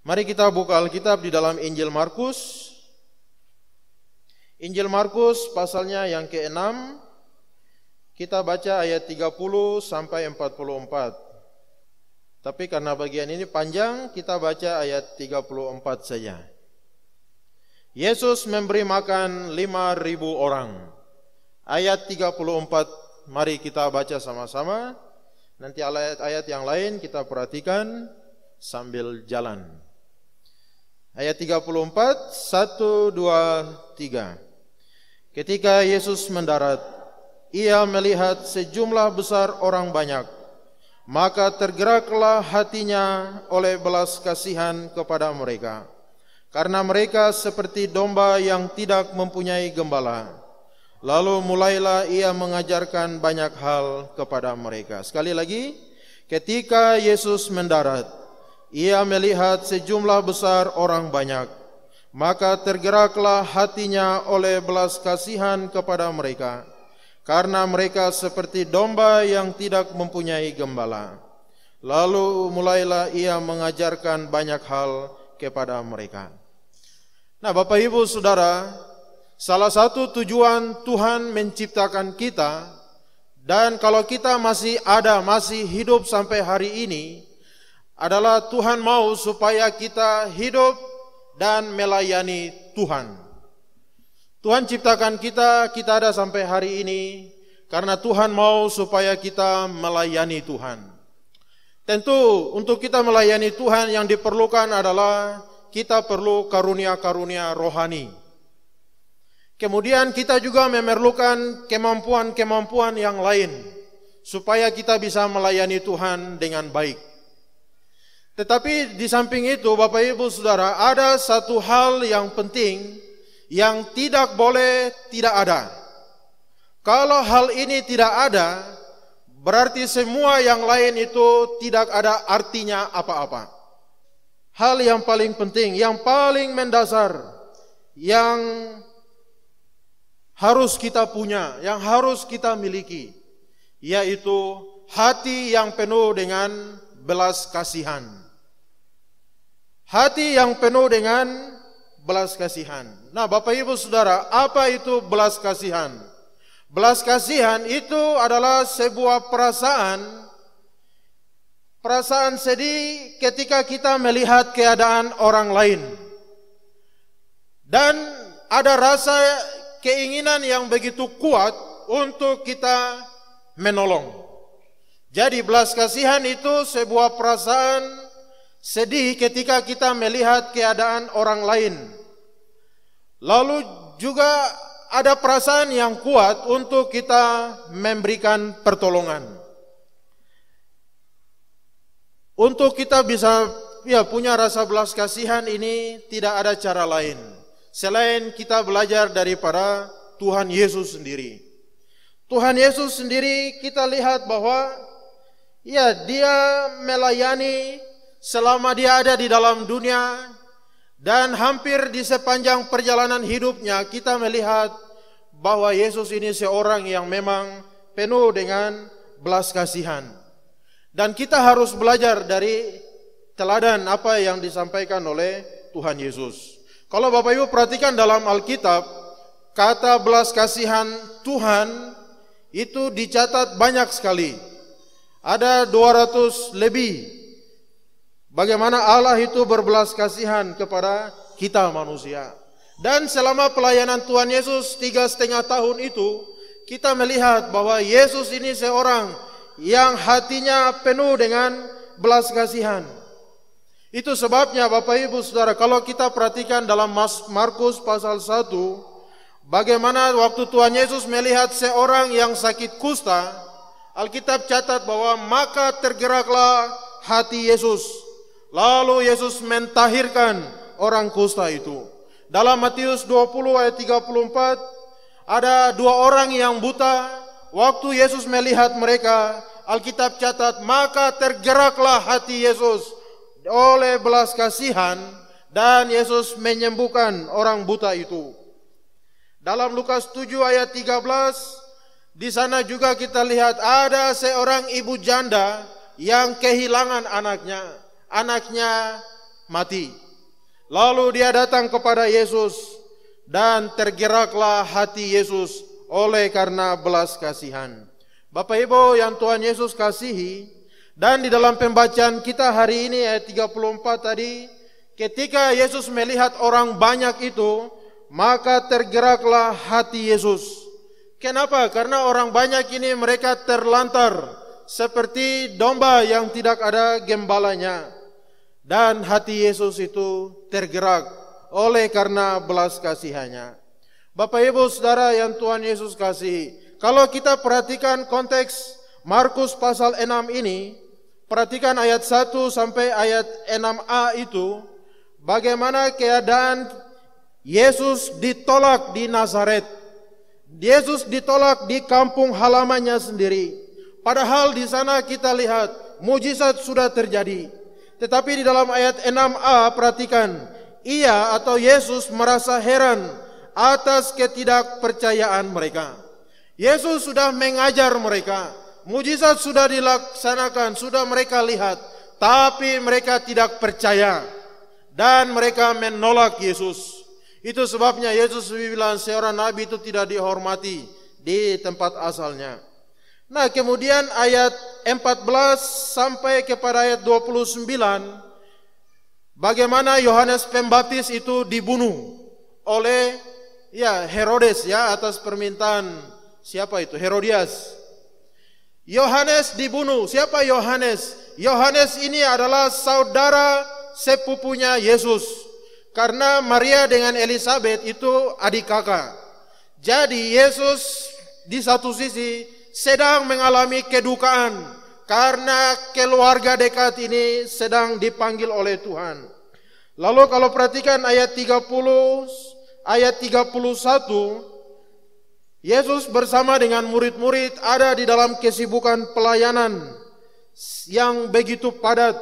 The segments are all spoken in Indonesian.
Mari kita buka Alkitab di dalam Injil Markus. Injil Markus pasalnya yang ke-6 kita baca ayat 30 sampai 44. Tapi karena bagian ini panjang, kita baca ayat 34 saja. Yesus memberi makan 5000 orang. Ayat 34 mari kita baca sama-sama. Nanti ayat-ayat yang lain kita perhatikan sambil jalan. Ayat 34, 1, 2, 3. Ketika Yesus mendarat, ia melihat sejumlah besar orang banyak, maka tergeraklah hatinya oleh belas kasihan kepada mereka, karena mereka seperti domba yang tidak mempunyai gembala. Lalu mulailah ia mengajarkan banyak hal kepada mereka. Sekali lagi, ketika Yesus mendarat, ia melihat sejumlah besar orang banyak, maka tergeraklah hatinya oleh belas kasihan kepada mereka, karena mereka seperti domba yang tidak mempunyai gembala. Lalu mulailah ia mengajarkan banyak hal kepada mereka. Nah, Bapak Ibu Saudara, salah satu tujuan Tuhan menciptakan kita dan kalau kita masih ada, masih hidup sampai hari ini, adalah Tuhan mau supaya kita hidup dan melayani Tuhan. Tuhan ciptakan kita, kita ada sampai hari ini karena Tuhan mau supaya kita melayani Tuhan. Tentu untuk kita melayani Tuhan yang diperlukan adalah kita perlu karunia-karunia rohani. Kemudian kita juga memerlukan kemampuan-kemampuan yang lain supaya kita bisa melayani Tuhan dengan baik. Tetapi di samping itu Bapak Ibu Saudara ada satu hal yang penting yang tidak boleh tidak ada. Kalau hal ini tidak ada, berarti semua yang lain itu tidak ada artinya apa-apa. Hal yang paling penting, yang paling mendasar, yang harus kita punya, yang harus kita miliki, yaitu hati yang penuh dengan belas kasihan. Hati yang penuh dengan belas kasihan. Nah, Bapak Ibu Saudara, apa itu belas kasihan? Belas kasihan itu adalah sebuah perasaan perasaan sedih ketika kita melihat keadaan orang lain. Dan ada rasa keinginan yang begitu kuat untuk kita menolong. Jadi belas kasihan itu sebuah perasaan sedih ketika kita melihat keadaan orang lain. Lalu juga ada perasaan yang kuat untuk kita memberikan pertolongan. Untuk kita bisa ya punya rasa belas kasihan ini tidak ada cara lain selain kita belajar dari para Tuhan Yesus sendiri. Tuhan Yesus sendiri kita lihat bahwa ya dia melayani selama dia ada di dalam dunia dan hampir di sepanjang perjalanan hidupnya kita melihat bahwa Yesus ini seorang yang memang penuh dengan belas kasihan. Dan kita harus belajar dari teladan apa yang disampaikan oleh Tuhan Yesus. Kalau Bapak Ibu perhatikan dalam Alkitab, kata belas kasihan Tuhan itu dicatat banyak sekali. Ada 200 lebih Bagaimana Allah itu berbelas kasihan kepada kita manusia. Dan selama pelayanan Tuhan Yesus tiga setengah tahun itu, kita melihat bahwa Yesus ini seorang yang hatinya penuh dengan belas kasihan. Itu sebabnya Bapak Ibu Saudara, kalau kita perhatikan dalam Markus pasal 1, bagaimana waktu Tuhan Yesus melihat seorang yang sakit kusta, Alkitab catat bahwa maka tergeraklah hati Yesus Lalu Yesus mentahirkan orang kusta itu. Dalam Matius 20 ayat 34 ada dua orang yang buta. Waktu Yesus melihat mereka, Alkitab catat, maka tergeraklah hati Yesus oleh belas kasihan dan Yesus menyembuhkan orang buta itu. Dalam Lukas 7 ayat 13 di sana juga kita lihat ada seorang ibu janda yang kehilangan anaknya anaknya mati. Lalu dia datang kepada Yesus dan tergeraklah hati Yesus oleh karena belas kasihan. Bapak Ibu yang Tuhan Yesus kasihi dan di dalam pembacaan kita hari ini ayat 34 tadi ketika Yesus melihat orang banyak itu maka tergeraklah hati Yesus. Kenapa? Karena orang banyak ini mereka terlantar seperti domba yang tidak ada gembalanya dan hati Yesus itu tergerak oleh karena belas kasihannya. Bapak Ibu Saudara yang Tuhan Yesus kasih, kalau kita perhatikan konteks Markus pasal 6 ini, perhatikan ayat 1 sampai ayat 6a itu, bagaimana keadaan Yesus ditolak di Nazaret. Yesus ditolak di kampung halamannya sendiri. Padahal di sana kita lihat mujizat sudah terjadi. Tetapi di dalam ayat 6a perhatikan, ia atau Yesus merasa heran atas ketidakpercayaan mereka. Yesus sudah mengajar mereka, mujizat sudah dilaksanakan, sudah mereka lihat, tapi mereka tidak percaya dan mereka menolak Yesus. Itu sebabnya Yesus bilang seorang nabi itu tidak dihormati di tempat asalnya. Nah, kemudian ayat 14 sampai kepada ayat 29 bagaimana Yohanes Pembaptis itu dibunuh oleh ya Herodes ya atas permintaan siapa itu Herodias. Yohanes dibunuh. Siapa Yohanes? Yohanes ini adalah saudara sepupunya Yesus. Karena Maria dengan Elizabeth itu adik kakak. Jadi Yesus di satu sisi sedang mengalami kedukaan karena keluarga dekat ini sedang dipanggil oleh Tuhan. Lalu kalau perhatikan ayat 30 ayat 31 Yesus bersama dengan murid-murid ada di dalam kesibukan pelayanan yang begitu padat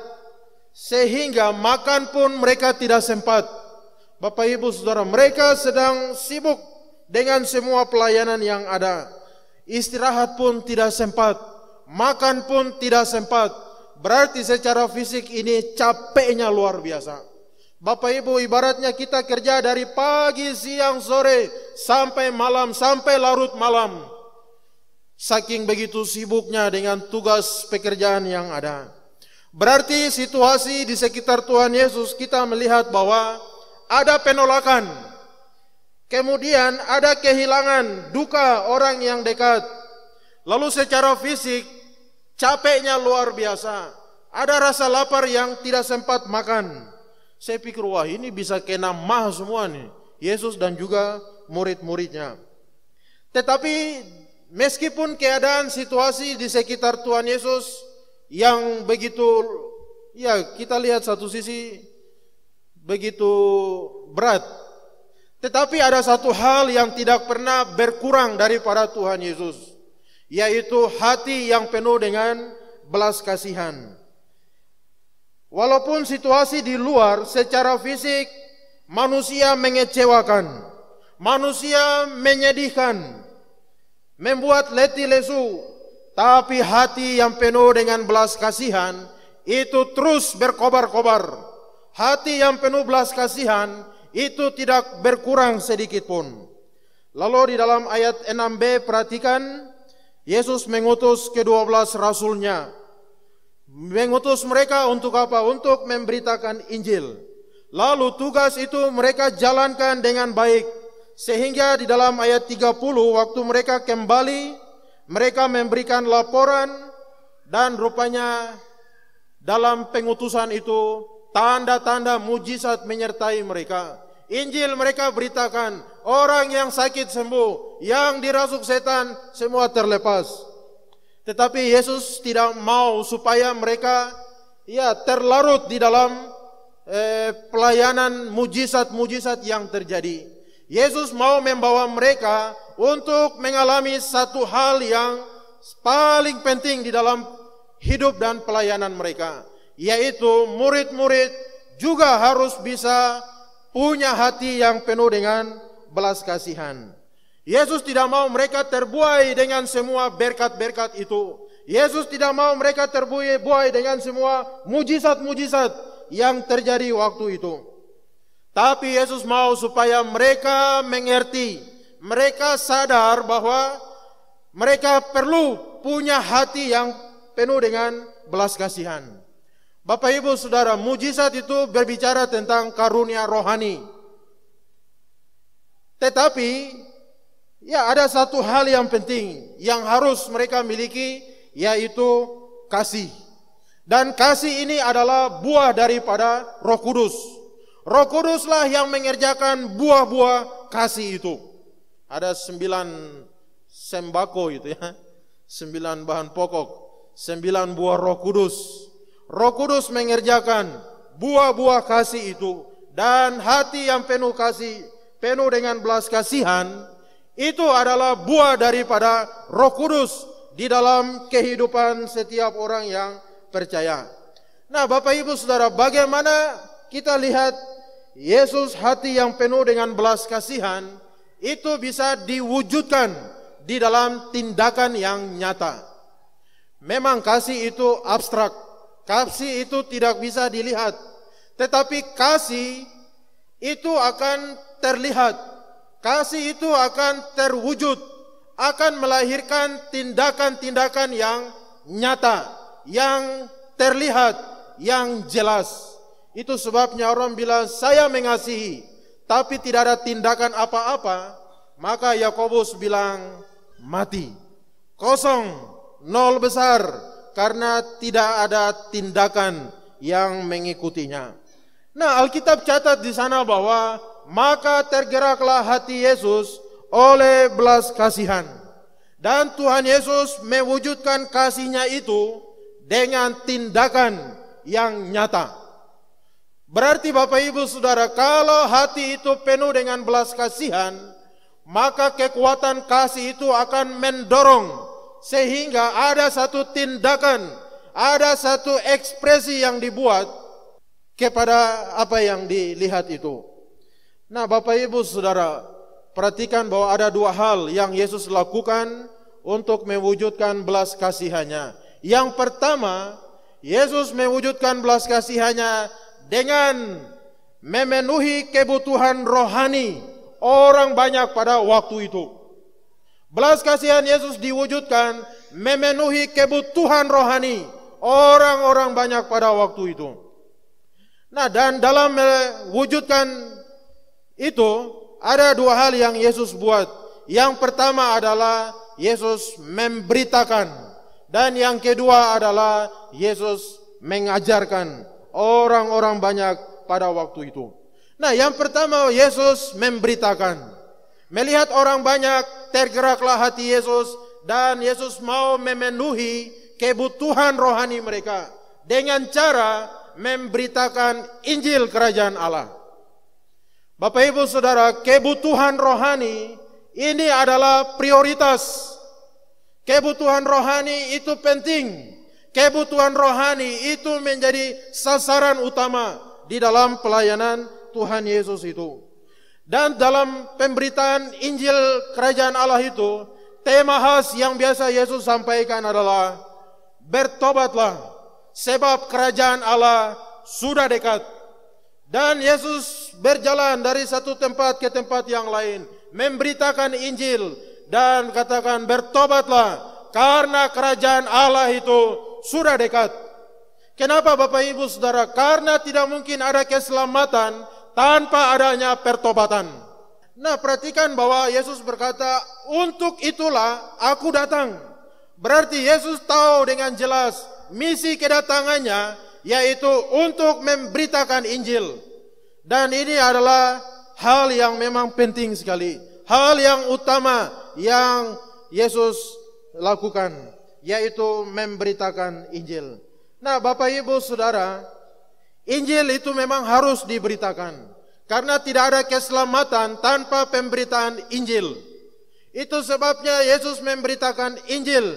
sehingga makan pun mereka tidak sempat. Bapak Ibu Saudara, mereka sedang sibuk dengan semua pelayanan yang ada istirahat pun tidak sempat, makan pun tidak sempat. Berarti secara fisik ini capeknya luar biasa. Bapak Ibu ibaratnya kita kerja dari pagi, siang, sore sampai malam, sampai larut malam. Saking begitu sibuknya dengan tugas pekerjaan yang ada. Berarti situasi di sekitar Tuhan Yesus kita melihat bahwa ada penolakan Kemudian ada kehilangan duka orang yang dekat. Lalu secara fisik capeknya luar biasa. Ada rasa lapar yang tidak sempat makan. Saya pikir wah ini bisa kena mah semua nih. Yesus dan juga murid-muridnya. Tetapi meskipun keadaan situasi di sekitar Tuhan Yesus yang begitu ya kita lihat satu sisi begitu berat tetapi ada satu hal yang tidak pernah berkurang daripada Tuhan Yesus, yaitu hati yang penuh dengan belas kasihan. Walaupun situasi di luar secara fisik manusia mengecewakan, manusia menyedihkan, membuat letih lesu, tapi hati yang penuh dengan belas kasihan itu terus berkobar-kobar. Hati yang penuh belas kasihan itu tidak berkurang sedikit pun. Lalu di dalam ayat 6b perhatikan Yesus mengutus ke-12 rasulnya. Mengutus mereka untuk apa? Untuk memberitakan Injil. Lalu tugas itu mereka jalankan dengan baik. Sehingga di dalam ayat 30 waktu mereka kembali, mereka memberikan laporan dan rupanya dalam pengutusan itu Tanda-tanda mujizat menyertai mereka. Injil mereka beritakan, orang yang sakit sembuh, yang dirasuk setan, semua terlepas. Tetapi Yesus tidak mau supaya mereka ya terlarut di dalam eh, pelayanan mujizat-mujizat yang terjadi. Yesus mau membawa mereka untuk mengalami satu hal yang paling penting di dalam hidup dan pelayanan mereka yaitu murid-murid juga harus bisa punya hati yang penuh dengan belas kasihan. Yesus tidak mau mereka terbuai dengan semua berkat-berkat itu. Yesus tidak mau mereka terbuai dengan semua mujizat-mujizat yang terjadi waktu itu. Tapi Yesus mau supaya mereka mengerti, mereka sadar bahwa mereka perlu punya hati yang penuh dengan belas kasihan. Bapak Ibu Saudara, mujizat itu berbicara tentang karunia rohani. Tetapi ya ada satu hal yang penting yang harus mereka miliki yaitu kasih. Dan kasih ini adalah buah daripada Roh Kudus. Roh Kuduslah yang mengerjakan buah-buah kasih itu. Ada sembilan sembako itu ya, sembilan bahan pokok, sembilan buah Roh Kudus Roh Kudus mengerjakan buah-buah kasih itu dan hati yang penuh kasih, penuh dengan belas kasihan itu adalah buah daripada Roh Kudus di dalam kehidupan setiap orang yang percaya. Nah, Bapak Ibu Saudara, bagaimana kita lihat Yesus hati yang penuh dengan belas kasihan itu bisa diwujudkan di dalam tindakan yang nyata. Memang kasih itu abstrak, Kasih itu tidak bisa dilihat, tetapi kasih itu akan terlihat. Kasih itu akan terwujud, akan melahirkan tindakan-tindakan yang nyata, yang terlihat, yang jelas. Itu sebabnya orang bilang saya mengasihi, tapi tidak ada tindakan apa-apa, maka Yakobus bilang mati. Kosong, nol besar, karena tidak ada tindakan yang mengikutinya. Nah, Alkitab catat di sana bahwa maka tergeraklah hati Yesus oleh belas kasihan. Dan Tuhan Yesus mewujudkan kasihnya itu dengan tindakan yang nyata. Berarti Bapak Ibu Saudara, kalau hati itu penuh dengan belas kasihan, maka kekuatan kasih itu akan mendorong sehingga ada satu tindakan, ada satu ekspresi yang dibuat kepada apa yang dilihat itu. Nah, Bapak Ibu Saudara, perhatikan bahwa ada dua hal yang Yesus lakukan untuk mewujudkan belas kasihannya. Yang pertama, Yesus mewujudkan belas kasihannya dengan memenuhi kebutuhan rohani orang banyak pada waktu itu. Belas kasihan Yesus diwujudkan memenuhi kebutuhan rohani orang-orang banyak pada waktu itu. Nah, dan dalam mewujudkan eh, itu ada dua hal yang Yesus buat. Yang pertama adalah Yesus memberitakan dan yang kedua adalah Yesus mengajarkan orang-orang banyak pada waktu itu. Nah, yang pertama Yesus memberitakan. Melihat orang banyak tergeraklah hati Yesus dan Yesus mau memenuhi kebutuhan rohani mereka dengan cara memberitakan Injil kerajaan Allah. Bapak Ibu Saudara, kebutuhan rohani ini adalah prioritas. Kebutuhan rohani itu penting. Kebutuhan rohani itu menjadi sasaran utama di dalam pelayanan Tuhan Yesus itu. Dan dalam pemberitaan Injil Kerajaan Allah itu, tema khas yang biasa Yesus sampaikan adalah bertobatlah sebab kerajaan Allah sudah dekat. Dan Yesus berjalan dari satu tempat ke tempat yang lain, memberitakan Injil dan katakan bertobatlah karena kerajaan Allah itu sudah dekat. Kenapa Bapak Ibu Saudara? Karena tidak mungkin ada keselamatan tanpa adanya pertobatan. Nah, perhatikan bahwa Yesus berkata, "Untuk itulah aku datang." Berarti Yesus tahu dengan jelas misi kedatangannya yaitu untuk memberitakan Injil. Dan ini adalah hal yang memang penting sekali, hal yang utama yang Yesus lakukan yaitu memberitakan Injil. Nah, Bapak Ibu Saudara, Injil itu memang harus diberitakan. Karena tidak ada keselamatan tanpa pemberitaan Injil. Itu sebabnya Yesus memberitakan Injil.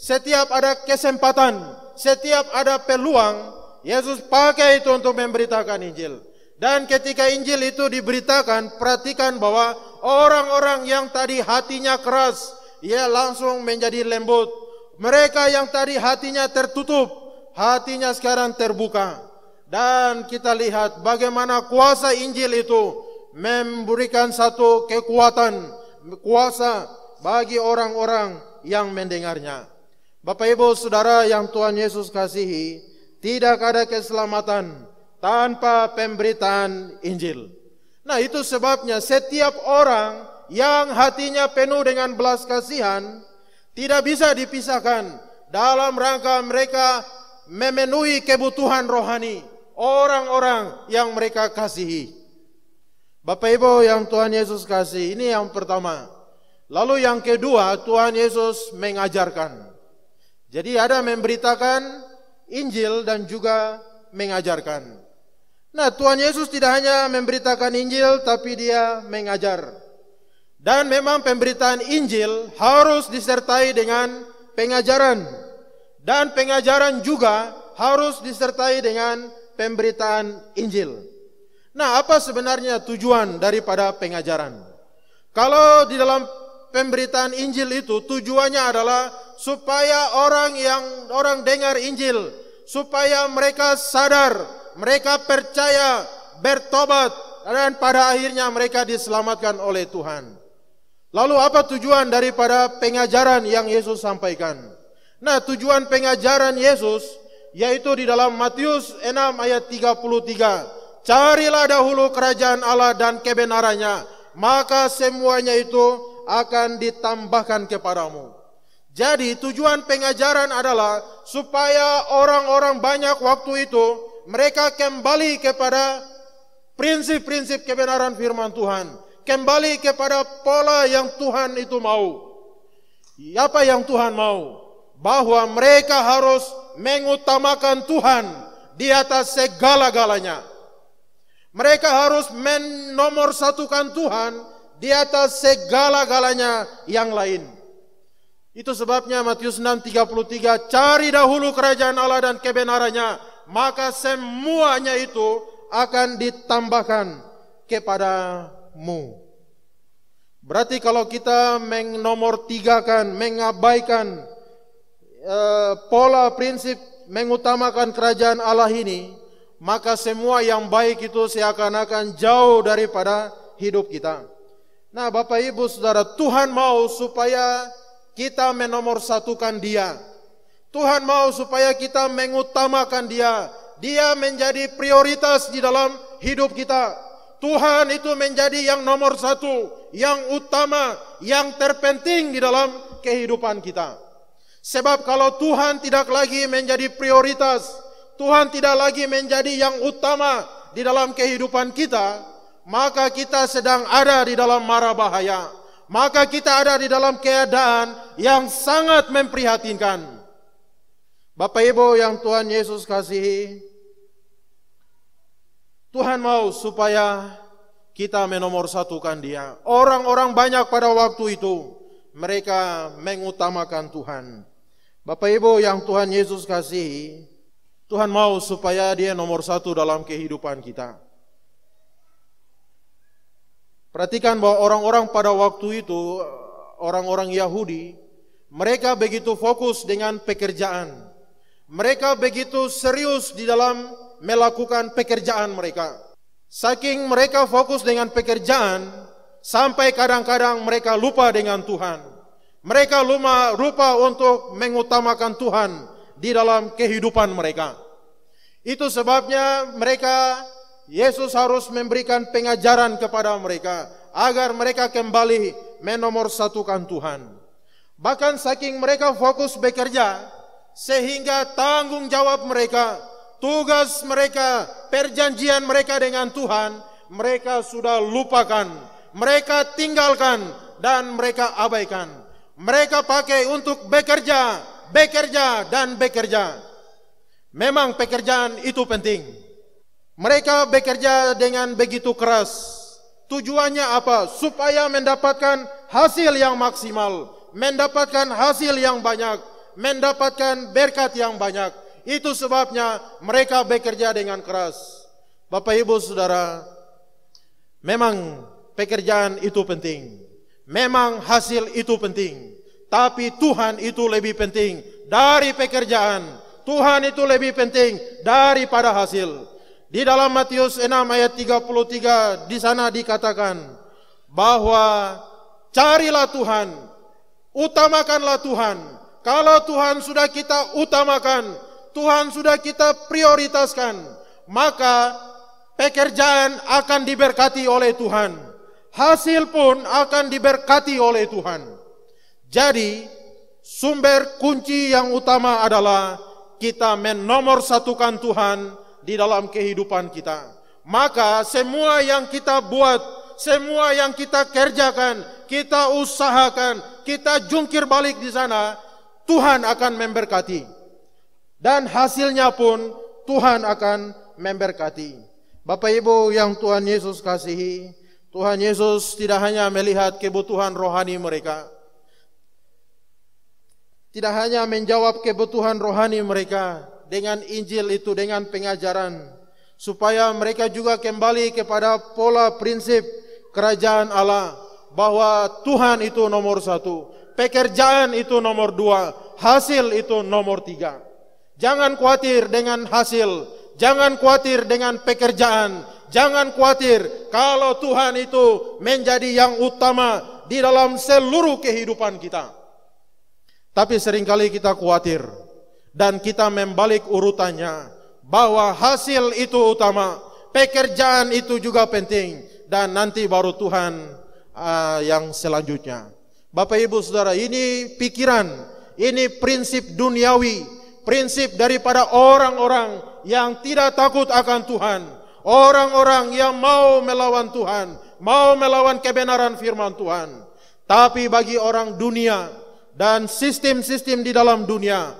Setiap ada kesempatan, setiap ada peluang, Yesus pakai itu untuk memberitakan Injil. Dan ketika Injil itu diberitakan, perhatikan bahwa orang-orang yang tadi hatinya keras, ia langsung menjadi lembut. Mereka yang tadi hatinya tertutup, hatinya sekarang terbuka dan kita lihat bagaimana kuasa Injil itu memberikan satu kekuatan kuasa bagi orang-orang yang mendengarnya. Bapak Ibu Saudara yang Tuhan Yesus kasihi, tidak ada keselamatan tanpa pemberitaan Injil. Nah, itu sebabnya setiap orang yang hatinya penuh dengan belas kasihan tidak bisa dipisahkan dalam rangka mereka memenuhi kebutuhan rohani orang-orang yang mereka kasihi. Bapak Ibu yang Tuhan Yesus kasih, ini yang pertama. Lalu yang kedua, Tuhan Yesus mengajarkan. Jadi ada memberitakan Injil dan juga mengajarkan. Nah, Tuhan Yesus tidak hanya memberitakan Injil tapi dia mengajar. Dan memang pemberitaan Injil harus disertai dengan pengajaran. Dan pengajaran juga harus disertai dengan pemberitaan Injil. Nah, apa sebenarnya tujuan daripada pengajaran? Kalau di dalam pemberitaan Injil itu tujuannya adalah supaya orang yang orang dengar Injil, supaya mereka sadar, mereka percaya, bertobat dan pada akhirnya mereka diselamatkan oleh Tuhan. Lalu apa tujuan daripada pengajaran yang Yesus sampaikan? Nah, tujuan pengajaran Yesus yaitu di dalam Matius 6 ayat 33. Carilah dahulu kerajaan Allah dan kebenarannya, maka semuanya itu akan ditambahkan kepadamu. Jadi tujuan pengajaran adalah supaya orang-orang banyak waktu itu mereka kembali kepada prinsip-prinsip kebenaran firman Tuhan, kembali kepada pola yang Tuhan itu mau. Apa yang Tuhan mau? bahwa mereka harus mengutamakan Tuhan di atas segala-galanya. Mereka harus menomorsatukan Tuhan di atas segala-galanya yang lain. Itu sebabnya Matius 6:33 cari dahulu kerajaan Allah dan kebenarannya, maka semuanya itu akan ditambahkan kepadamu. Berarti kalau kita mengnomor kan mengabaikan Eh, pola prinsip mengutamakan kerajaan Allah ini, maka semua yang baik itu seakan-akan jauh daripada hidup kita. Nah, Bapak Ibu Saudara, Tuhan mau supaya kita menomorsatukan Dia. Tuhan mau supaya kita mengutamakan Dia. Dia menjadi prioritas di dalam hidup kita. Tuhan itu menjadi yang nomor satu, yang utama, yang terpenting di dalam kehidupan kita. Sebab kalau Tuhan tidak lagi menjadi prioritas, Tuhan tidak lagi menjadi yang utama di dalam kehidupan kita, maka kita sedang ada di dalam mara bahaya. Maka kita ada di dalam keadaan yang sangat memprihatinkan. Bapak Ibu yang Tuhan Yesus kasihi, Tuhan mau supaya kita menomorsatukan dia. Orang-orang banyak pada waktu itu, mereka mengutamakan Tuhan. Bapak Ibu yang Tuhan Yesus kasihi, Tuhan mau supaya dia nomor satu dalam kehidupan kita. Perhatikan bahwa orang-orang pada waktu itu, orang-orang Yahudi, mereka begitu fokus dengan pekerjaan. Mereka begitu serius di dalam melakukan pekerjaan mereka. Saking mereka fokus dengan pekerjaan, sampai kadang-kadang mereka lupa dengan Tuhan. Mereka lupa rupa untuk mengutamakan Tuhan di dalam kehidupan mereka. Itu sebabnya mereka Yesus harus memberikan pengajaran kepada mereka agar mereka kembali menomorsatukan Tuhan. Bahkan saking mereka fokus bekerja sehingga tanggung jawab mereka, tugas mereka, perjanjian mereka dengan Tuhan, mereka sudah lupakan, mereka tinggalkan dan mereka abaikan mereka pakai untuk bekerja, bekerja dan bekerja. Memang pekerjaan itu penting. Mereka bekerja dengan begitu keras. Tujuannya apa? Supaya mendapatkan hasil yang maksimal, mendapatkan hasil yang banyak, mendapatkan berkat yang banyak. Itu sebabnya mereka bekerja dengan keras. Bapak Ibu Saudara, memang pekerjaan itu penting. Memang hasil itu penting, tapi Tuhan itu lebih penting dari pekerjaan. Tuhan itu lebih penting daripada hasil. Di dalam Matius 6 ayat 33 di sana dikatakan bahwa carilah Tuhan, utamakanlah Tuhan. Kalau Tuhan sudah kita utamakan, Tuhan sudah kita prioritaskan, maka pekerjaan akan diberkati oleh Tuhan hasil pun akan diberkati oleh Tuhan. Jadi, sumber kunci yang utama adalah kita menomor satukan Tuhan di dalam kehidupan kita. Maka semua yang kita buat, semua yang kita kerjakan, kita usahakan, kita jungkir balik di sana, Tuhan akan memberkati. Dan hasilnya pun Tuhan akan memberkati. Bapak Ibu yang Tuhan Yesus kasihi, Tuhan Yesus tidak hanya melihat kebutuhan rohani mereka, tidak hanya menjawab kebutuhan rohani mereka dengan Injil itu, dengan pengajaran, supaya mereka juga kembali kepada pola prinsip kerajaan Allah bahwa Tuhan itu nomor satu, pekerjaan itu nomor dua, hasil itu nomor tiga. Jangan khawatir dengan hasil, jangan khawatir dengan pekerjaan, Jangan khawatir kalau Tuhan itu menjadi yang utama di dalam seluruh kehidupan kita. Tapi seringkali kita khawatir dan kita membalik urutannya bahwa hasil itu utama, pekerjaan itu juga penting dan nanti baru Tuhan uh, yang selanjutnya. Bapak Ibu Saudara, ini pikiran, ini prinsip duniawi, prinsip daripada orang-orang yang tidak takut akan Tuhan Orang-orang yang mau melawan Tuhan, mau melawan kebenaran firman Tuhan. Tapi bagi orang dunia dan sistem-sistem di dalam dunia,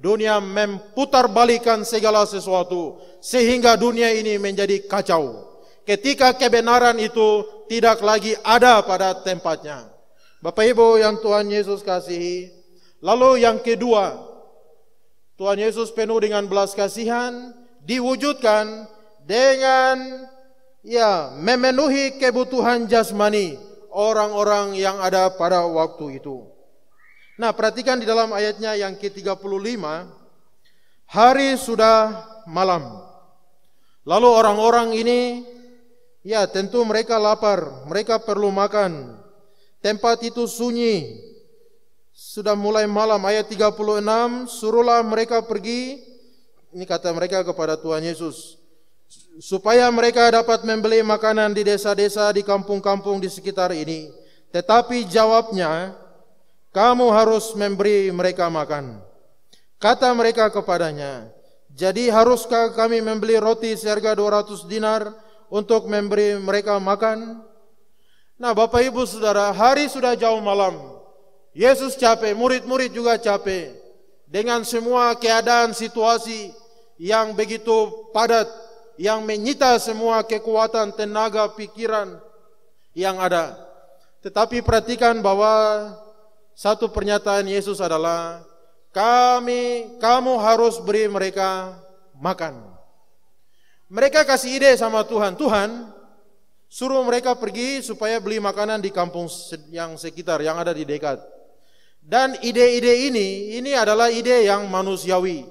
dunia memputar balikan segala sesuatu sehingga dunia ini menjadi kacau. Ketika kebenaran itu tidak lagi ada pada tempatnya. Bapak Ibu yang Tuhan Yesus kasihi. Lalu yang kedua, Tuhan Yesus penuh dengan belas kasihan diwujudkan dengan ya memenuhi kebutuhan jasmani orang-orang yang ada pada waktu itu. Nah, perhatikan di dalam ayatnya yang ke-35, hari sudah malam. Lalu orang-orang ini ya tentu mereka lapar, mereka perlu makan. Tempat itu sunyi. Sudah mulai malam ayat 36, suruhlah mereka pergi ini kata mereka kepada Tuhan Yesus supaya mereka dapat membeli makanan di desa-desa di kampung-kampung di sekitar ini. Tetapi jawabnya, kamu harus memberi mereka makan. Kata mereka kepadanya, jadi haruskah kami membeli roti seharga 200 dinar untuk memberi mereka makan? Nah Bapak Ibu Saudara, hari sudah jauh malam. Yesus capek, murid-murid juga capek. Dengan semua keadaan situasi yang begitu padat, yang menyita semua kekuatan, tenaga, pikiran yang ada. Tetapi perhatikan bahwa satu pernyataan Yesus adalah kami kamu harus beri mereka makan. Mereka kasih ide sama Tuhan, Tuhan suruh mereka pergi supaya beli makanan di kampung yang sekitar yang ada di dekat. Dan ide-ide ini ini adalah ide yang manusiawi.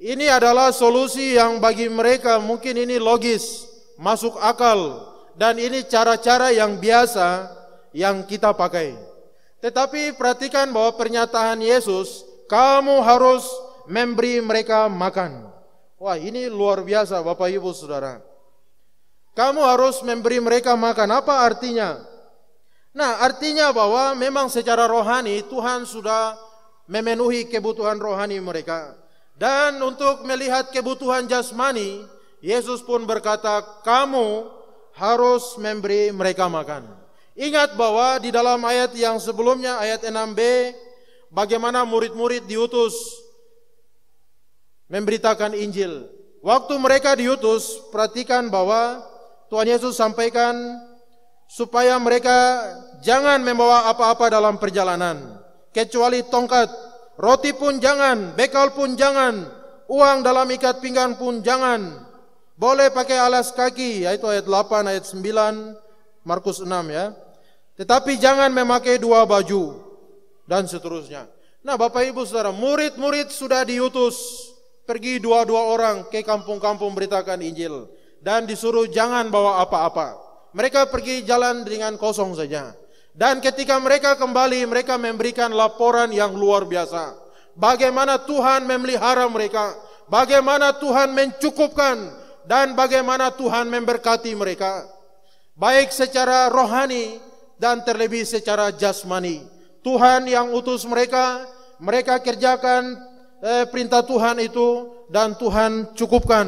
Ini adalah solusi yang bagi mereka mungkin ini logis, masuk akal, dan ini cara-cara yang biasa yang kita pakai. Tetapi perhatikan bahwa pernyataan Yesus, kamu harus memberi mereka makan. Wah ini luar biasa Bapak Ibu Saudara. Kamu harus memberi mereka makan, apa artinya? Nah artinya bahwa memang secara rohani Tuhan sudah memenuhi kebutuhan rohani mereka. Dan untuk melihat kebutuhan jasmani, Yesus pun berkata, "Kamu harus memberi mereka makan." Ingat bahwa di dalam ayat yang sebelumnya ayat 6b bagaimana murid-murid diutus memberitakan Injil. Waktu mereka diutus, perhatikan bahwa Tuhan Yesus sampaikan supaya mereka jangan membawa apa-apa dalam perjalanan kecuali tongkat Roti pun jangan, bekal pun jangan, uang dalam ikat pinggang pun jangan. Boleh pakai alas kaki, yaitu ayat 8, ayat 9, Markus 6 ya. Tetapi jangan memakai dua baju dan seterusnya. Nah Bapak Ibu Saudara, murid-murid sudah diutus pergi dua-dua orang ke kampung-kampung beritakan Injil dan disuruh jangan bawa apa-apa. Mereka pergi jalan dengan kosong saja. Dan ketika mereka kembali, mereka memberikan laporan yang luar biasa. Bagaimana Tuhan memelihara mereka, bagaimana Tuhan mencukupkan, dan bagaimana Tuhan memberkati mereka, baik secara rohani dan terlebih secara jasmani. Tuhan yang utus mereka, mereka kerjakan eh, perintah Tuhan itu, dan Tuhan cukupkan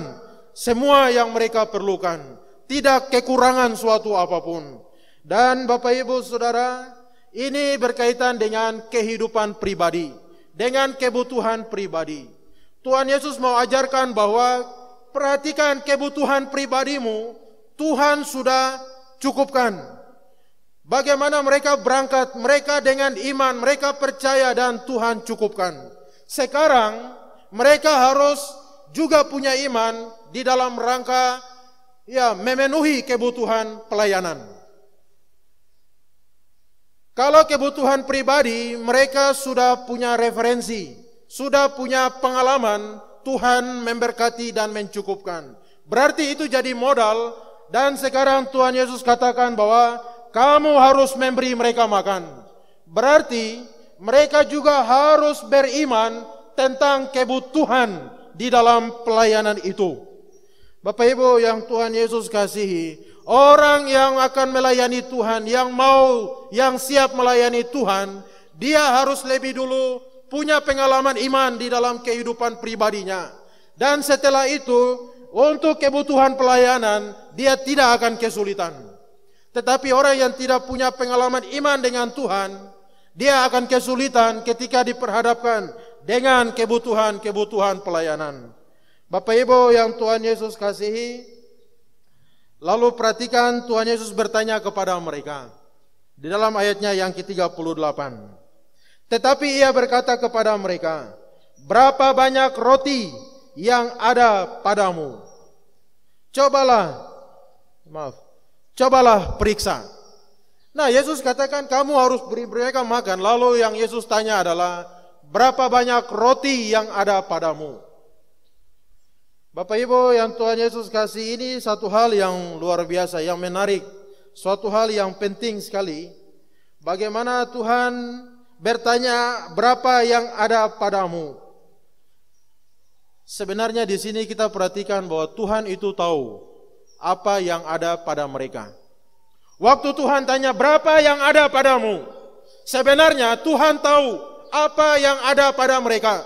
semua yang mereka perlukan, tidak kekurangan suatu apapun. Dan Bapak Ibu Saudara, ini berkaitan dengan kehidupan pribadi, dengan kebutuhan pribadi. Tuhan Yesus mau ajarkan bahwa perhatikan kebutuhan pribadimu, Tuhan sudah cukupkan. Bagaimana mereka berangkat, mereka dengan iman, mereka percaya dan Tuhan cukupkan. Sekarang mereka harus juga punya iman di dalam rangka ya memenuhi kebutuhan pelayanan. Kalau kebutuhan pribadi, mereka sudah punya referensi, sudah punya pengalaman, Tuhan memberkati dan mencukupkan. Berarti itu jadi modal dan sekarang Tuhan Yesus katakan bahwa kamu harus memberi mereka makan. Berarti mereka juga harus beriman tentang kebutuhan di dalam pelayanan itu. Bapak Ibu yang Tuhan Yesus kasihi, Orang yang akan melayani Tuhan, yang mau, yang siap melayani Tuhan, dia harus lebih dulu punya pengalaman iman di dalam kehidupan pribadinya. Dan setelah itu, untuk kebutuhan pelayanan, dia tidak akan kesulitan. Tetapi orang yang tidak punya pengalaman iman dengan Tuhan, dia akan kesulitan ketika diperhadapkan dengan kebutuhan-kebutuhan pelayanan. Bapak Ibu yang Tuhan Yesus kasihi, Lalu perhatikan Tuhan Yesus bertanya kepada mereka di dalam ayatnya yang ke-38. Tetapi ia berkata kepada mereka, "Berapa banyak roti yang ada padamu? Cobalah maaf, cobalah periksa." Nah, Yesus katakan kamu harus beri mereka makan. Lalu yang Yesus tanya adalah, "Berapa banyak roti yang ada padamu?" Bapak Ibu yang Tuhan Yesus kasih ini satu hal yang luar biasa, yang menarik, suatu hal yang penting sekali. Bagaimana Tuhan bertanya berapa yang ada padamu? Sebenarnya di sini kita perhatikan bahwa Tuhan itu tahu apa yang ada pada mereka. Waktu Tuhan tanya berapa yang ada padamu? Sebenarnya Tuhan tahu apa yang ada pada mereka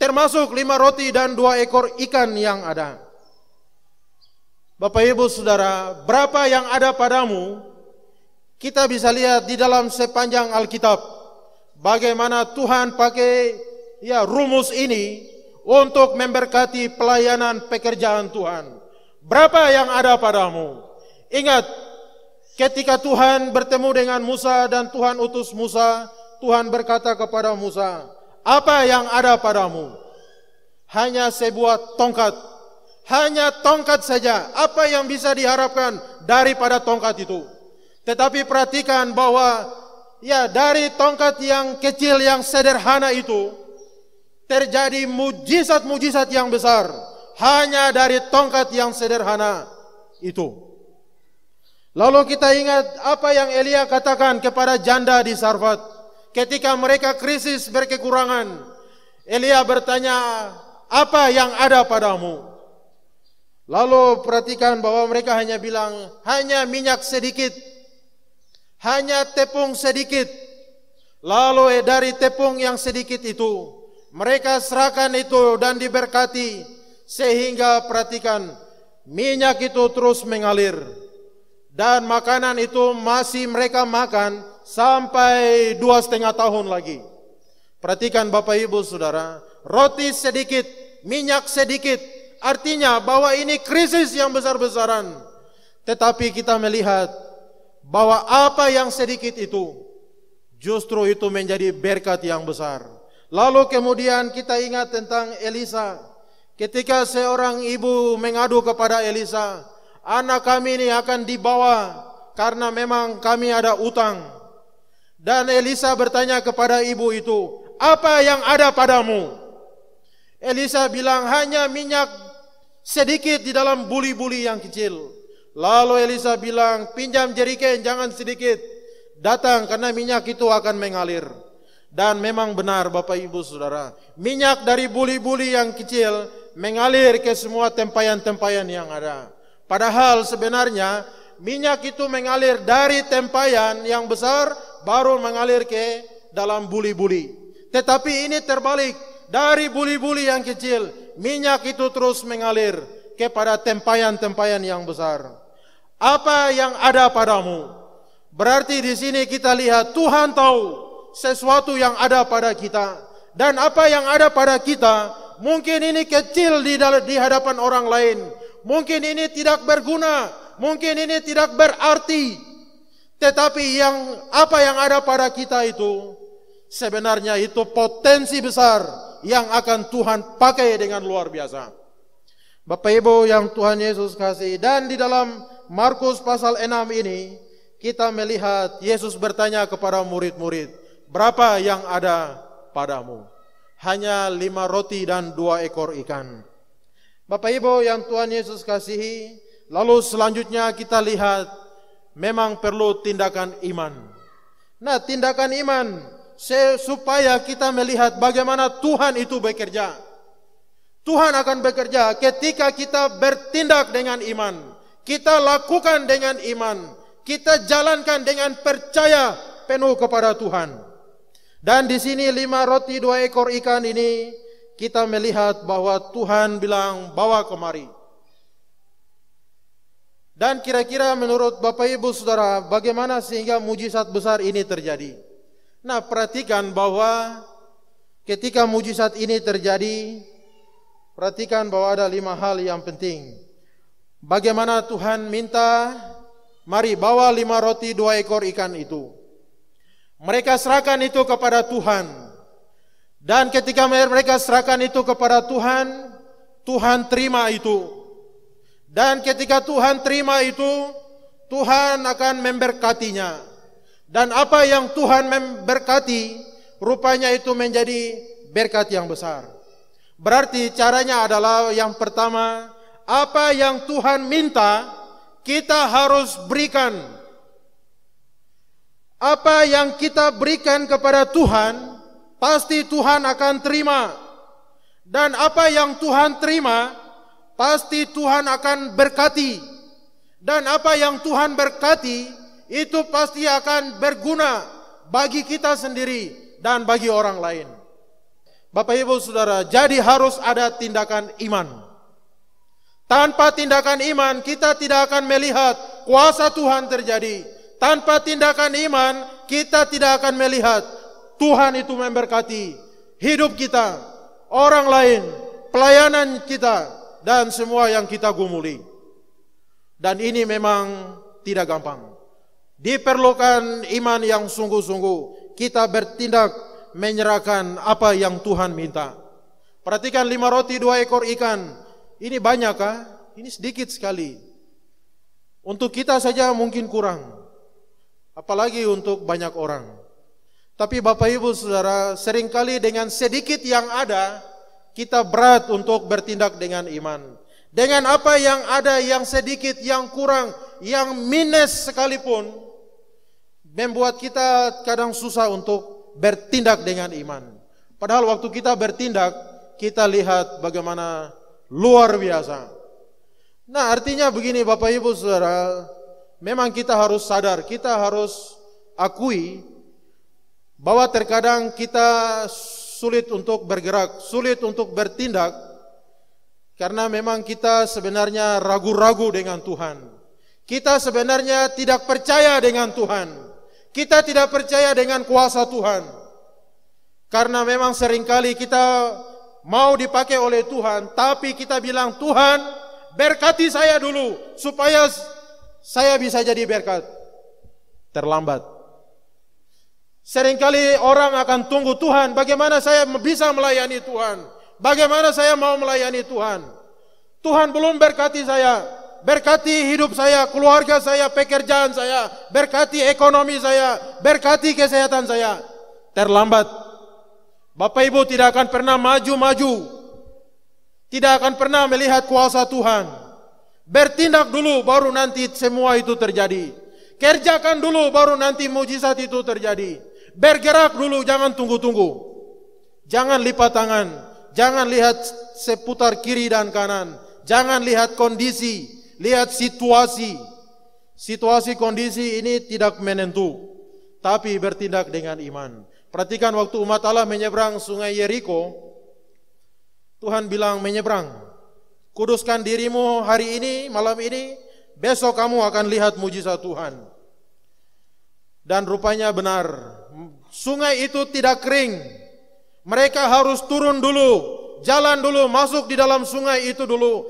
termasuk lima roti dan dua ekor ikan yang ada. Bapak ibu saudara, berapa yang ada padamu, kita bisa lihat di dalam sepanjang Alkitab, bagaimana Tuhan pakai ya rumus ini untuk memberkati pelayanan pekerjaan Tuhan. Berapa yang ada padamu? Ingat, ketika Tuhan bertemu dengan Musa dan Tuhan utus Musa, Tuhan berkata kepada Musa, apa yang ada padamu? Hanya sebuah tongkat. Hanya tongkat saja. Apa yang bisa diharapkan daripada tongkat itu? Tetapi perhatikan bahwa ya dari tongkat yang kecil yang sederhana itu terjadi mujizat-mujizat yang besar hanya dari tongkat yang sederhana itu. Lalu kita ingat apa yang Elia katakan kepada janda di Sarfat. Ketika mereka krisis berkekurangan, Elia bertanya, "Apa yang ada padamu?" Lalu perhatikan bahwa mereka hanya bilang, "Hanya minyak sedikit, hanya tepung sedikit." Lalu eh, dari tepung yang sedikit itu, mereka serahkan itu dan diberkati sehingga perhatikan minyak itu terus mengalir dan makanan itu masih mereka makan sampai dua setengah tahun lagi. Perhatikan Bapak Ibu Saudara, roti sedikit, minyak sedikit, artinya bahwa ini krisis yang besar-besaran. Tetapi kita melihat bahwa apa yang sedikit itu justru itu menjadi berkat yang besar. Lalu kemudian kita ingat tentang Elisa. Ketika seorang ibu mengadu kepada Elisa, anak kami ini akan dibawa karena memang kami ada utang. Dan Elisa bertanya kepada ibu itu, "Apa yang ada padamu?" Elisa bilang, "Hanya minyak sedikit di dalam buli-buli yang kecil." Lalu Elisa bilang, "Pinjam jeriken, jangan sedikit. Datang karena minyak itu akan mengalir." Dan memang benar Bapak Ibu Saudara, minyak dari buli-buli yang kecil mengalir ke semua tempayan-tempayan yang ada. Padahal sebenarnya minyak itu mengalir dari tempayan yang besar baru mengalir ke dalam buli-buli. Tetapi ini terbalik dari buli-buli yang kecil, minyak itu terus mengalir kepada tempayan-tempayan yang besar. Apa yang ada padamu? Berarti di sini kita lihat Tuhan tahu sesuatu yang ada pada kita dan apa yang ada pada kita mungkin ini kecil di di hadapan orang lain, mungkin ini tidak berguna, mungkin ini tidak berarti, tetapi yang apa yang ada pada kita itu sebenarnya itu potensi besar yang akan Tuhan pakai dengan luar biasa. Bapak Ibu yang Tuhan Yesus kasih dan di dalam Markus pasal 6 ini kita melihat Yesus bertanya kepada murid-murid, "Berapa yang ada padamu?" Hanya lima roti dan dua ekor ikan. Bapak Ibu yang Tuhan Yesus kasihi, lalu selanjutnya kita lihat memang perlu tindakan iman. Nah, tindakan iman supaya kita melihat bagaimana Tuhan itu bekerja. Tuhan akan bekerja ketika kita bertindak dengan iman. Kita lakukan dengan iman. Kita jalankan dengan percaya penuh kepada Tuhan. Dan di sini lima roti dua ekor ikan ini kita melihat bahwa Tuhan bilang bawa kemari. Dan kira-kira menurut Bapak Ibu Saudara, bagaimana sehingga mujizat besar ini terjadi? Nah, perhatikan bahwa ketika mujizat ini terjadi, perhatikan bahwa ada lima hal yang penting. Bagaimana Tuhan minta, mari bawa lima roti dua ekor ikan itu. Mereka serahkan itu kepada Tuhan. Dan ketika mereka serahkan itu kepada Tuhan, Tuhan terima itu. Dan ketika Tuhan terima itu, Tuhan akan memberkatinya. Dan apa yang Tuhan memberkati, rupanya itu menjadi berkat yang besar. Berarti caranya adalah yang pertama, apa yang Tuhan minta, kita harus berikan. Apa yang kita berikan kepada Tuhan, pasti Tuhan akan terima. Dan apa yang Tuhan terima, pasti Tuhan akan berkati. Dan apa yang Tuhan berkati itu pasti akan berguna bagi kita sendiri dan bagi orang lain. Bapak Ibu Saudara, jadi harus ada tindakan iman. Tanpa tindakan iman kita tidak akan melihat kuasa Tuhan terjadi. Tanpa tindakan iman kita tidak akan melihat Tuhan itu memberkati hidup kita, orang lain, pelayanan kita, dan semua yang kita gumuli. Dan ini memang tidak gampang. Diperlukan iman yang sungguh-sungguh. Kita bertindak menyerahkan apa yang Tuhan minta. Perhatikan lima roti dua ekor ikan. Ini banyak kah? Ini sedikit sekali. Untuk kita saja mungkin kurang. Apalagi untuk banyak orang. Tapi Bapak Ibu Saudara, seringkali dengan sedikit yang ada, kita berat untuk bertindak dengan iman. Dengan apa yang ada yang sedikit, yang kurang, yang minus sekalipun membuat kita kadang susah untuk bertindak dengan iman. Padahal waktu kita bertindak, kita lihat bagaimana luar biasa. Nah, artinya begini Bapak Ibu Saudara, memang kita harus sadar, kita harus akui bahwa terkadang kita sulit untuk bergerak, sulit untuk bertindak karena memang kita sebenarnya ragu-ragu dengan Tuhan. Kita sebenarnya tidak percaya dengan Tuhan. Kita tidak percaya dengan kuasa Tuhan. Karena memang seringkali kita mau dipakai oleh Tuhan, tapi kita bilang Tuhan berkati saya dulu supaya saya bisa jadi berkat. Terlambat. Seringkali orang akan tunggu Tuhan, bagaimana saya bisa melayani Tuhan? Bagaimana saya mau melayani Tuhan? Tuhan belum berkati saya, berkati hidup saya, keluarga saya, pekerjaan saya, berkati ekonomi saya, berkati kesehatan saya. Terlambat. Bapak Ibu tidak akan pernah maju-maju. Tidak akan pernah melihat kuasa Tuhan. Bertindak dulu baru nanti semua itu terjadi. Kerjakan dulu baru nanti mujizat itu terjadi. Bergerak dulu, jangan tunggu-tunggu. Jangan lipat tangan, jangan lihat seputar kiri dan kanan, jangan lihat kondisi, lihat situasi. Situasi kondisi ini tidak menentu, tapi bertindak dengan iman. Perhatikan waktu umat Allah menyeberang sungai Yeriko, Tuhan bilang menyeberang. Kuduskan dirimu hari ini, malam ini, besok kamu akan lihat mujizat Tuhan. Dan rupanya benar, sungai itu tidak kering. Mereka harus turun dulu, jalan dulu, masuk di dalam sungai itu dulu.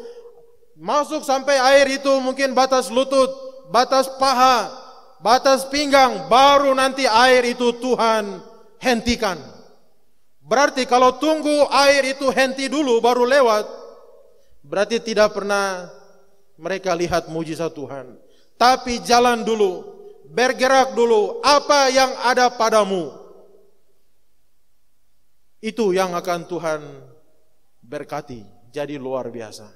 Masuk sampai air itu mungkin batas lutut, batas paha, batas pinggang, baru nanti air itu Tuhan hentikan. Berarti kalau tunggu air itu henti dulu baru lewat, berarti tidak pernah mereka lihat mujizat Tuhan. Tapi jalan dulu, bergerak dulu apa yang ada padamu. Itu yang akan Tuhan berkati. Jadi luar biasa.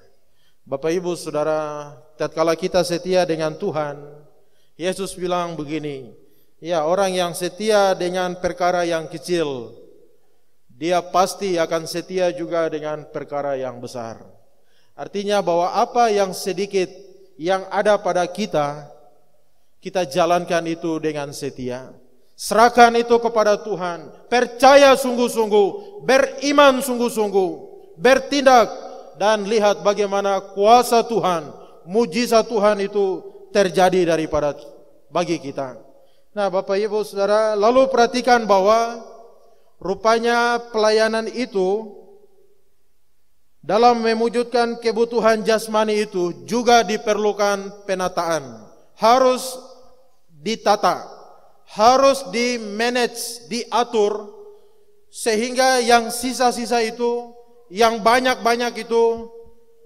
Bapak Ibu Saudara, tatkala kita setia dengan Tuhan, Yesus bilang begini, ya orang yang setia dengan perkara yang kecil, dia pasti akan setia juga dengan perkara yang besar. Artinya bahwa apa yang sedikit yang ada pada kita, kita jalankan itu dengan setia. Serahkan itu kepada Tuhan. Percaya sungguh-sungguh. Beriman sungguh-sungguh. Bertindak. Dan lihat bagaimana kuasa Tuhan. Mujizat Tuhan itu terjadi daripada bagi kita. Nah Bapak Ibu Saudara, lalu perhatikan bahwa rupanya pelayanan itu dalam mewujudkan kebutuhan jasmani itu juga diperlukan penataan. Harus ditata, harus di manage, diatur sehingga yang sisa-sisa itu, yang banyak-banyak itu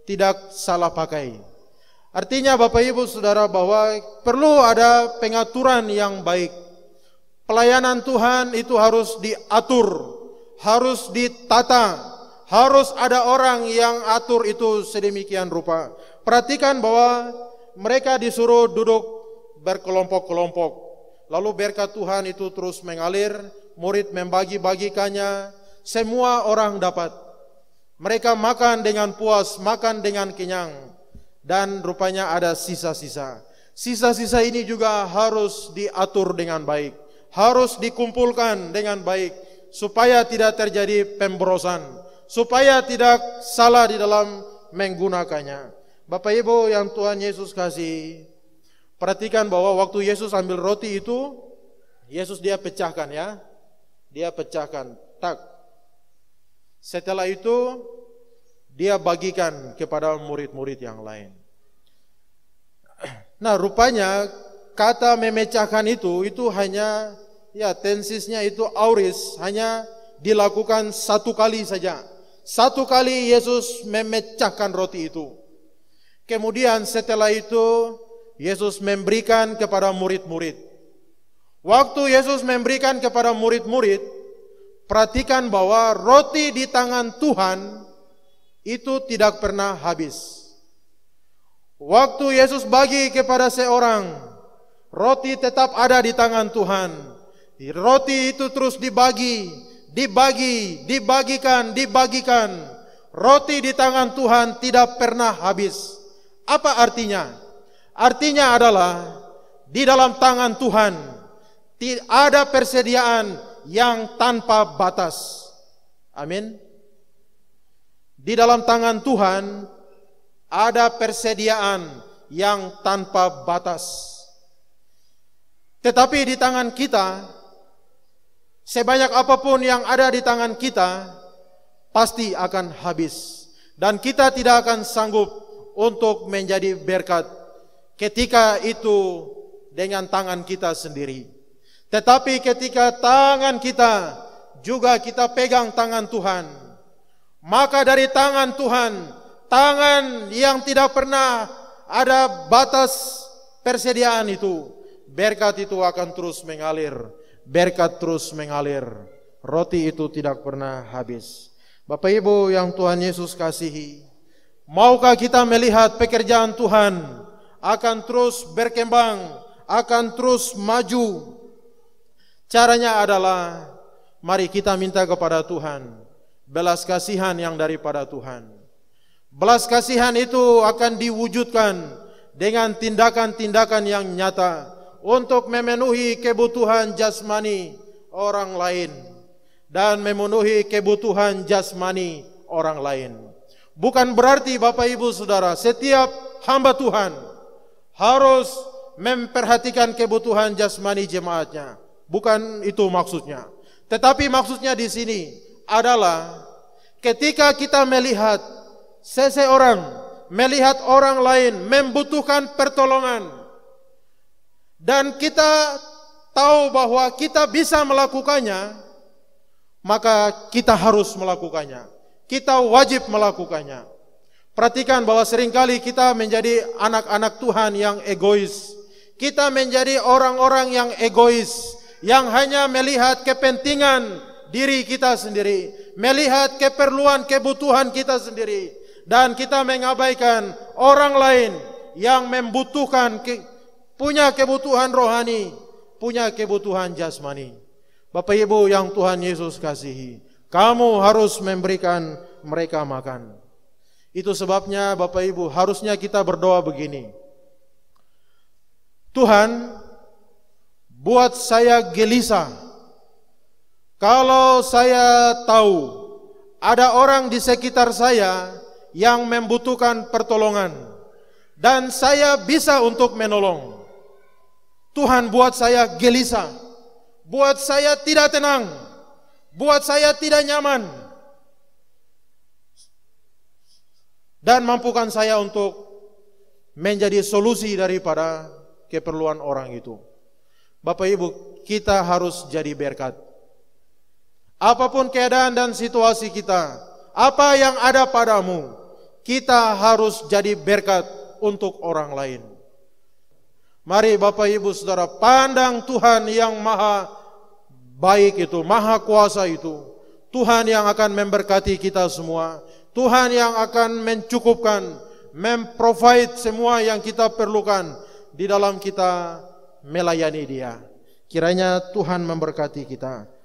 tidak salah pakai. Artinya Bapak Ibu Saudara bahwa perlu ada pengaturan yang baik. Pelayanan Tuhan itu harus diatur, harus ditata, harus ada orang yang atur itu sedemikian rupa. Perhatikan bahwa mereka disuruh duduk berkelompok-kelompok. Lalu berkat Tuhan itu terus mengalir, murid membagi-bagikannya, semua orang dapat. Mereka makan dengan puas, makan dengan kenyang. Dan rupanya ada sisa-sisa. Sisa-sisa ini juga harus diatur dengan baik. Harus dikumpulkan dengan baik. Supaya tidak terjadi pemborosan. Supaya tidak salah di dalam menggunakannya. Bapak Ibu yang Tuhan Yesus kasih, Perhatikan bahwa waktu Yesus ambil roti itu, Yesus dia pecahkan ya. Dia pecahkan, tak. Setelah itu, dia bagikan kepada murid-murid yang lain. Nah rupanya kata memecahkan itu, itu hanya ya tensisnya itu auris, hanya dilakukan satu kali saja. Satu kali Yesus memecahkan roti itu. Kemudian setelah itu Yesus memberikan kepada murid-murid. Waktu Yesus memberikan kepada murid-murid, perhatikan bahwa roti di tangan Tuhan itu tidak pernah habis. Waktu Yesus bagi kepada seorang, roti tetap ada di tangan Tuhan. Roti itu terus dibagi, dibagi, dibagikan, dibagikan. Roti di tangan Tuhan tidak pernah habis. Apa artinya? Artinya adalah di dalam tangan Tuhan tidak ada persediaan yang tanpa batas. Amin. Di dalam tangan Tuhan ada persediaan yang tanpa batas. Tetapi di tangan kita sebanyak apapun yang ada di tangan kita pasti akan habis dan kita tidak akan sanggup untuk menjadi berkat ketika itu dengan tangan kita sendiri. Tetapi ketika tangan kita juga kita pegang tangan Tuhan, maka dari tangan Tuhan, tangan yang tidak pernah ada batas persediaan itu, berkat itu akan terus mengalir, berkat terus mengalir. Roti itu tidak pernah habis. Bapak Ibu yang Tuhan Yesus kasihi, maukah kita melihat pekerjaan Tuhan? akan terus berkembang, akan terus maju. Caranya adalah mari kita minta kepada Tuhan belas kasihan yang daripada Tuhan. Belas kasihan itu akan diwujudkan dengan tindakan-tindakan yang nyata untuk memenuhi kebutuhan jasmani orang lain dan memenuhi kebutuhan jasmani orang lain. Bukan berarti Bapak Ibu Saudara, setiap hamba Tuhan harus memperhatikan kebutuhan jasmani jemaatnya. Bukan itu maksudnya. Tetapi maksudnya di sini adalah ketika kita melihat seseorang, melihat orang lain membutuhkan pertolongan dan kita tahu bahwa kita bisa melakukannya, maka kita harus melakukannya. Kita wajib melakukannya. Perhatikan bahwa seringkali kita menjadi anak-anak Tuhan yang egois. Kita menjadi orang-orang yang egois, yang hanya melihat kepentingan diri kita sendiri, melihat keperluan kebutuhan kita sendiri, dan kita mengabaikan orang lain yang membutuhkan punya kebutuhan rohani, punya kebutuhan jasmani. Bapak Ibu yang Tuhan Yesus kasihi, kamu harus memberikan mereka makan. Itu sebabnya Bapak Ibu harusnya kita berdoa begini. Tuhan, buat saya gelisah. Kalau saya tahu ada orang di sekitar saya yang membutuhkan pertolongan dan saya bisa untuk menolong. Tuhan buat saya gelisah, buat saya tidak tenang, buat saya tidak nyaman. dan mampukan saya untuk menjadi solusi daripada keperluan orang itu. Bapak Ibu, kita harus jadi berkat. Apapun keadaan dan situasi kita, apa yang ada padamu, kita harus jadi berkat untuk orang lain. Mari Bapak Ibu Saudara, pandang Tuhan yang maha baik itu, maha kuasa itu. Tuhan yang akan memberkati kita semua Tuhan yang akan mencukupkan, memprovide semua yang kita perlukan di dalam kita melayani Dia. Kiranya Tuhan memberkati kita.